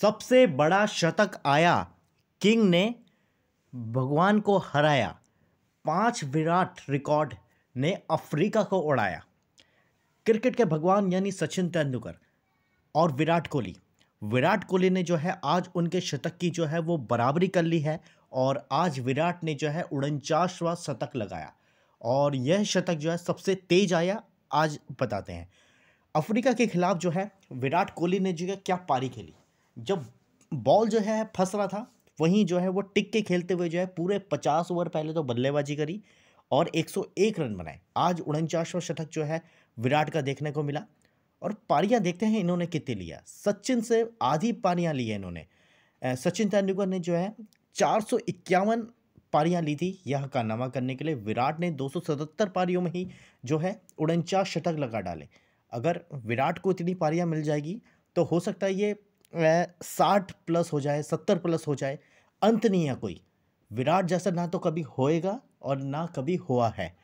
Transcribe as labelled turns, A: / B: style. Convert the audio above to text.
A: सबसे बड़ा शतक आया किंग ने भगवान को हराया पांच विराट रिकॉर्ड ने अफ्रीका को उड़ाया क्रिकेट के भगवान यानी सचिन तेंदुलकर और विराट कोहली विराट कोहली ने जो है आज उनके शतक की जो है वो बराबरी कर ली है और आज विराट ने जो है उनचासवा शतक लगाया और यह शतक जो है सबसे तेज आया आज बताते हैं अफ्रीका के खिलाफ जो है विराट कोहली ने जो है क्या पारी खेली जब बॉल जो है फंस रहा था वहीं जो है वो टिक के खेलते हुए जो है पूरे पचास ओवर पहले तो बल्लेबाजी करी और 101 रन बनाए आज उनचासवा शतक जो है विराट का देखने को मिला और पारियां देखते हैं इन्होंने कितने लिया सचिन से आधी पारियां ली है इन्होंने सचिन तेंदुलकर ने जो है चार पारियां ली थी यह कारनामा करने के लिए विराट ने 277 पारियों में ही जो है उनचास शतक लगा डाले अगर विराट को इतनी पारियां मिल जाएगी तो हो सकता है ये साठ प्लस हो जाए सत्तर प्लस हो जाए अंत नहीं है कोई विराट जैसा ना तो कभी होएगा और ना कभी हुआ है